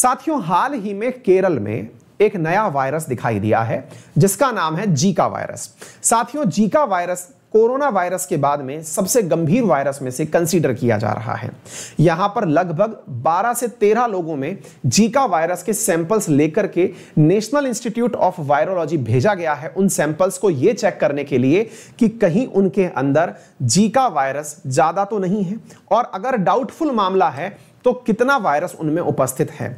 साथियों हाल ही में केरल में एक नया वायरस दिखाई दिया है जिसका नाम है जीका वायरस साथियों जीका वायरस कोरोना वायरस के बाद में सबसे गंभीर वायरस में से कंसीडर किया जा रहा है यहां पर लगभग 12 से 13 लोगों में जीका वायरस के सैंपल्स लेकर के नेशनल इंस्टीट्यूट ऑफ वायरोलॉजी भेजा गया है उन सैंपल्स को यह चेक करने के लिए कि कहीं उनके अंदर जीका वायरस ज्यादा तो नहीं है और अगर डाउटफुल मामला है तो कितना वायरस उनमें उपस्थित है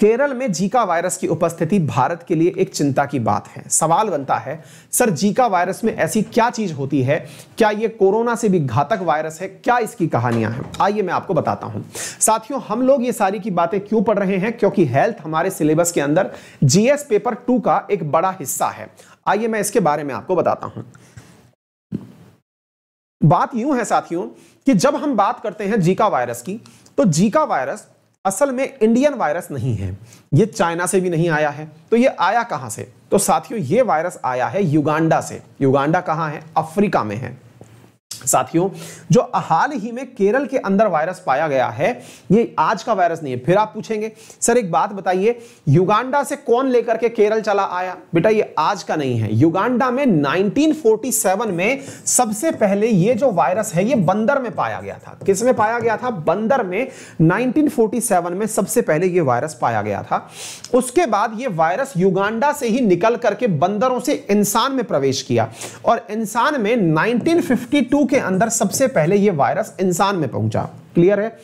केरल में जीका वायरस की उपस्थिति भारत के लिए एक चिंता की बात है सवाल बनता है सर जीका वायरस में ऐसी क्या चीज होती है क्या यह कोरोना से भी घातक वायरस है क्या इसकी कहानियां हैं आइए मैं आपको बताता हूं साथियों हम लोग ये सारी की बातें क्यों पढ़ रहे हैं क्योंकि हेल्थ हमारे सिलेबस के अंदर जीएस पेपर टू का एक बड़ा हिस्सा है आइए मैं इसके बारे में आपको बताता हूं बात यूं है साथियों कि जब हम बात करते हैं जीका वायरस की तो जीका वायरस असल में इंडियन वायरस नहीं है ये चाइना से भी नहीं आया है तो ये आया कहां से तो साथियों ये वायरस आया है युगांडा से युगांडा कहां है अफ्रीका में है साथियों जो हाल ही में केरल के अंदर वायरस पाया गया है ये आज का वायरस नहीं है फिर आप पूछेंगे सर एक बात बताइए युगांडा से कौन लेकर के केरल चला आया बेटा ये आज का नहीं है युगांडा में 1947 में सबसे पहले ये जो वायरस है ये बंदर में पाया गया था किस में पाया गया था बंदर में 1947 में सबसे पहले ये वायरस पाया गया था उसके बाद ये वायरस युगांडा से ही निकल करके बंदरों से इंसान में प्रवेश किया और इंसान में नाइनटीन के अंदर सबसे पहले यह वायरस इंसान में पहुंचा क्लियर है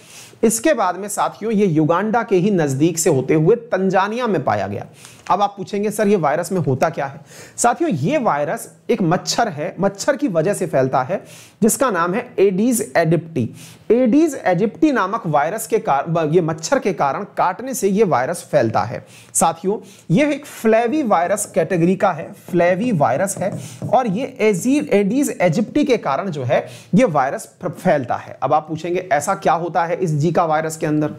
इसके बाद में साथियों ये युगांडा के ही नजदीक से होते हुए तंजानिया में पाया गया अब आप पूछेंगे सर ये वायरस में होता क्या है साथियों ये वायरस एक मच्छर है मच्छर की वजह से फैलता है जिसका नाम है एडीज एडिप्टी एडीज एजिप्टी नामक वायरस के कारण ये मच्छर के कारण काटने से ये वायरस फैलता है साथियों ये एक फ्लैवी वायरस कैटेगरी का है फ्लैवी वायरस है और ये एडीज एजिप्टी के कारण जो है ये वायरस फैलता है अब आप पूछेंगे ऐसा क्या होता है इस जीका वायरस के अंदर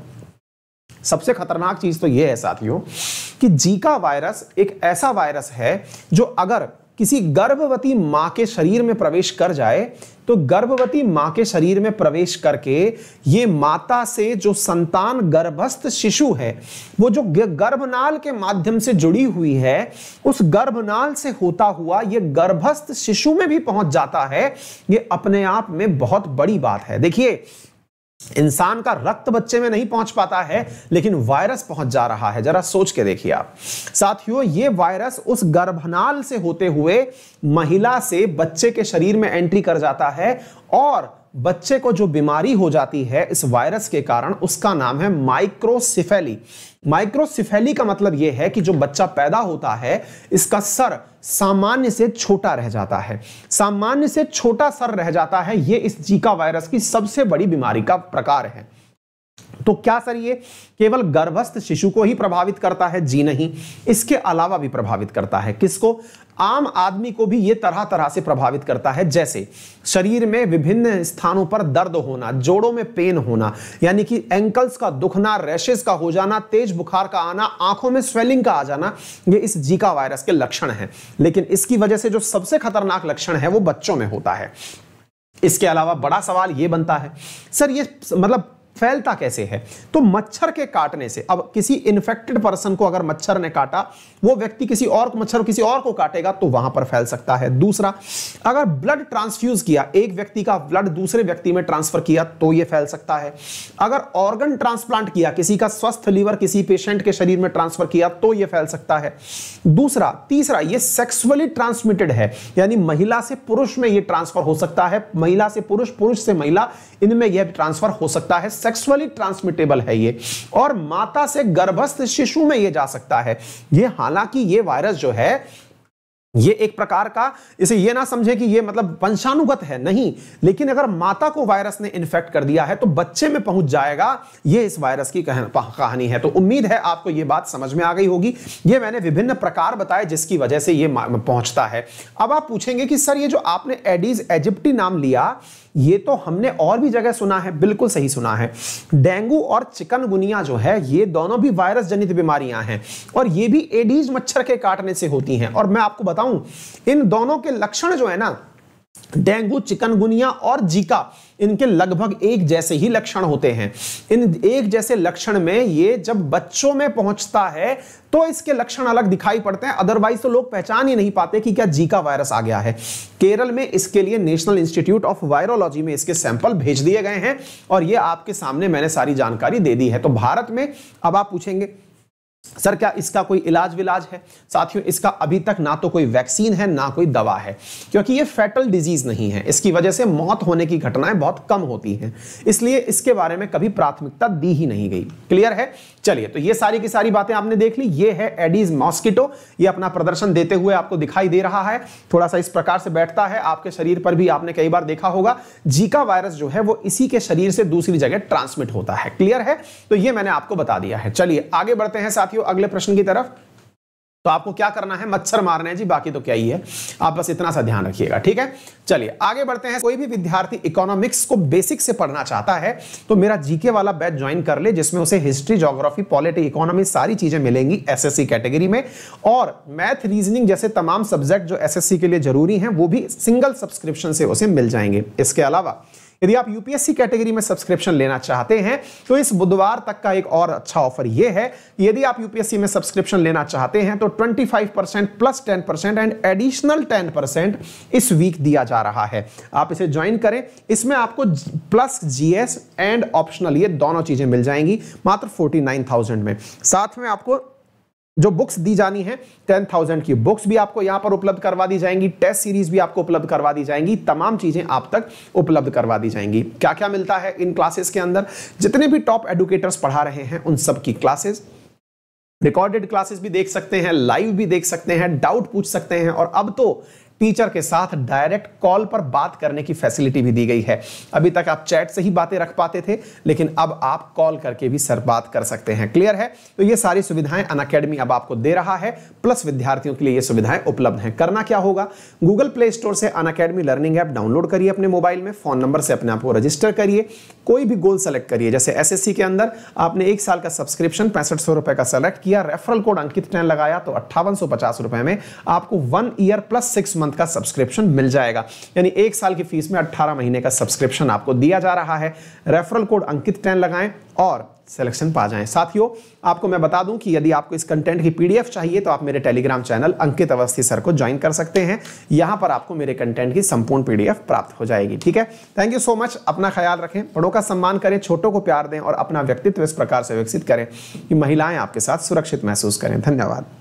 सबसे खतरनाक चीज तो ये है साथियों कि जीका वायरस एक ऐसा वायरस है जो अगर किसी गर्भवती माँ के शरीर में प्रवेश कर जाए तो गर्भवती माँ के शरीर में प्रवेश करके ये माता से जो संतान गर्भस्थ शिशु है वो जो गर्भनाल के माध्यम से जुड़ी हुई है उस गर्भनाल से होता हुआ ये गर्भस्थ शिशु में भी पहुंच जाता है ये अपने आप में बहुत बड़ी बात है देखिए इंसान का रक्त बच्चे में नहीं पहुंच पाता है लेकिन वायरस पहुंच जा रहा है जरा सोच के देखिए आप साथियों ये वायरस उस गर्भनाल से होते हुए महिला से बच्चे के शरीर में एंट्री कर जाता है और बच्चे को जो बीमारी हो जाती है इस वायरस के कारण उसका नाम है माइक्रोसिफेली माइक्रोसिफेली का मतलब यह है कि जो बच्चा पैदा होता है इसका सर सामान्य से छोटा रह जाता है सामान्य से छोटा सर रह जाता है यह इस जीका वायरस की सबसे बड़ी बीमारी का प्रकार है तो क्या सर ये केवल गर्भस्थ शिशु को ही प्रभावित करता है जी नहीं इसके अलावा भी प्रभावित करता है किसको आम आदमी को भी ये तरह तरह से प्रभावित करता है जैसे शरीर में विभिन्न स्थानों पर दर्द होना जोड़ों में पेन होना यानी कि एंकल्स का दुखना रैशेस का हो जाना तेज बुखार का आना आंखों में स्वेलिंग का आ जाना ये इस जीका वायरस के लक्षण हैं लेकिन इसकी वजह से जो सबसे खतरनाक लक्षण है वो बच्चों में होता है इसके अलावा बड़ा सवाल ये बनता है सर ये मतलब फैलता कैसे है तो मच्छर के काटने से अब किसी इन्फेक्टेड पर्सन को अगर मच्छर ने काटा वो व्यक्ति किसी और मच्छर किसी और को काटेगा तो वहां पर फैल सकता है दूसरा अगर ब्लड ट्रांसफ्यूज किया एक व्यक्ति का ब्लड दूसरे व्यक्ति में ट्रांसफर किया तो ये फैल सकता है अगर ऑर्गन ट्रांसप्लांट किया किसी का स्वस्थ लीवर किसी पेशेंट के शरीर में ट्रांसफर किया तो ये फैल सकता है दूसरा तीसरा ये सेक्सुअली ट्रांसमिटेड है यानी महिला से पुरुष में ये ट्रांसफर हो सकता है महिला से पुरुष पुरुष से महिला इनमें यह ट्रांसफर हो सकता है सेक्सुअली ट्रांसमिटेबल है ये और माता से गर्भस्थ शिशु में ये जा सकता है ये हालांकि ये वायरस जो है ये एक प्रकार का इसे ये ना समझे कि ये मतलब वंशानुगत है नहीं लेकिन अगर माता को वायरस ने इन्फेक्ट कर दिया है तो बच्चे में पहुंच जाएगा ये इस वायरस की कहानी है तो उम्मीद है आपको ये बात समझ में आ गई होगी ये मैंने विभिन्न प्रकार बताए जिसकी वजह से ये पहुंचता है अब आप पूछेंगे कि सर ये जो आपने एडीज एजिप्टी नाम लिया ये तो हमने और भी जगह सुना है बिल्कुल सही सुना है डेंगू और चिकनगुनिया जो है ये दोनों भी वायरस जनित बीमारियां हैं और ये भी एडीज मच्छर के काटने से होती हैं और मैं आपको बताऊं इन दोनों के लक्षण जो है ना डेंगू चिकनगुनिया और जीका इनके लगभग एक जैसे ही लक्षण होते हैं इन एक जैसे लक्षण में ये जब बच्चों में पहुंचता है तो इसके लक्षण अलग दिखाई पड़ते हैं अदरवाइज तो लोग पहचान ही नहीं पाते कि क्या जीका वायरस आ गया है केरल में इसके लिए नेशनल इंस्टीट्यूट ऑफ वायरोलॉजी में इसके सैंपल भेज दिए गए हैं और ये आपके सामने मैंने सारी जानकारी दे दी है तो भारत में अब आप पूछेंगे सर क्या इसका कोई इलाज विलाज है साथियों इसका अभी तक ना तो कोई वैक्सीन है ना कोई दवा है क्योंकि ये फैटल डिजीज नहीं है इसकी वजह से मौत होने की घटनाएं बहुत कम होती हैं इसलिए इसके बारे में कभी प्राथमिकता दी ही नहीं गई क्लियर है चलिए तो ये सारी की सारी बातें आपने देख ली ये है एडीज मॉस्किटो ये अपना प्रदर्शन देते हुए आपको दिखाई दे रहा है थोड़ा सा इस प्रकार से बैठता है आपके शरीर पर भी आपने कई बार देखा होगा जीका वायरस जो है वो इसी के शरीर से दूसरी जगह ट्रांसमिट होता है क्लियर है तो ये मैंने आपको बता दिया है चलिए आगे बढ़ते हैं साथियों हो अगले प्रश्न की तरफ तो आपको क्या करना है मच्छर मारना है जी बाकी तो क्या ही है आप बस इतना सा ध्यान रखिएगा ठीक है चलिए आगे बढ़ते हैं कोई भी विद्यार्थी इकोनॉमिक्स को बेसिक से पढ़ना चाहता है तो मेरा जीके वाला बैच ज्वाइन कर ले जिसमें उसे हिस्ट्री ज्योग्राफी पॉलिटी इकोनॉमी सारी चीजें मिलेंगी एसएससी कैटेगरी में और मैथ रीजनिंग जैसे तमाम सब्जेक्ट जो एसएससी के लिए जरूरी है वो भी सिंगल सब्सक्रिप्शन से उसे मिल जाएंगे इसके अलावा यदि आप यूपीएससी कैटेगरी में सब्सक्रिप्शन लेना चाहते हैं तो इस बुधवार तक का एक और अच्छा ऑफर यह है यदि आप यूपीएससी में सब्सक्रिप्शन लेना चाहते हैं तो 25% plus percent and additional percent इस वीक दिया जा रहा है आप इसे ज्वाइन करें इसमें आपको प्लस जीएस एंड ऑप्शनल ये दोनों चीजें मिल जाएंगी मात्र फोर्टी में साथ में आपको जो बुक्स दी जानी है टेन थाउजेंड की बुक्स भी आपको यहां पर उपलब्ध करवा दी जाएंगी टेस्ट सीरीज भी आपको उपलब्ध करवा दी जाएंगी तमाम चीजें आप तक उपलब्ध करवा दी जाएंगी क्या क्या मिलता है इन क्लासेस के अंदर जितने भी टॉप एडुकेटर्स पढ़ा रहे हैं उन सबकी क्लासेस रिकॉर्डेड क्लासेस भी देख सकते हैं लाइव भी देख सकते हैं डाउट पूछ सकते हैं और अब तो टीचर के साथ डायरेक्ट कॉल पर बात करने की फैसिलिटी भी दी गई है अभी तक आप चैट से ही बातें रख पाते थे लेकिन अब आप कॉल करके भी सर बात कर सकते हैं क्लियर है तो ये सारी सुविधाएं अन अकेडमी अब आपको दे रहा है प्लस विद्यार्थियों के लिए ये सुविधाएं उपलब्ध हैं करना क्या होगा गूगल प्ले स्टोर से Unacademy learning app download करिए अपने मोबाइल में फोन नंबर से अपने आप को रजिस्टर करिए कोई भी गोल सेलेक्ट करिए जैसे सी के अंदर आपने एक साल का सब्सक्रिप्शन पैंसठ सौ रुपए का सेलेक्ट किया रेफरल कोड अंकित टेन लगाया तो अट्ठावन सौ पचास रुपए में आपको one year plus six month month का सब्सक्रिप्शन मिल जाएगा यानी एक साल की फीस में 18 महीने का सब्सक्रिप्शन आपको दिया जा रहा है रेफरल कोड अंकित टेन लगाएं और सिलेक्शन पा जाएं साथियों आपको मैं बता दूं कि यदि आपको इस कंटेंट की पीडीएफ चाहिए तो आप मेरे Telegram channel Ankit Awasthi sir को ज्वाइन कर सकते हैं यहां पर आपको मेरे कंटेंट की संपूर्ण पीडीएफ प्राप्त हो जाएगी ठीक है थैंक यू सो मच अपना ख्याल रखें बड़ों का सम्मान करें छोटों को प्यार दें और अपना व्यक्तित्व इस प्रकार से विकसित करें कि महिलाएं आपके साथ सुरक्षित महसूस करें धन्यवाद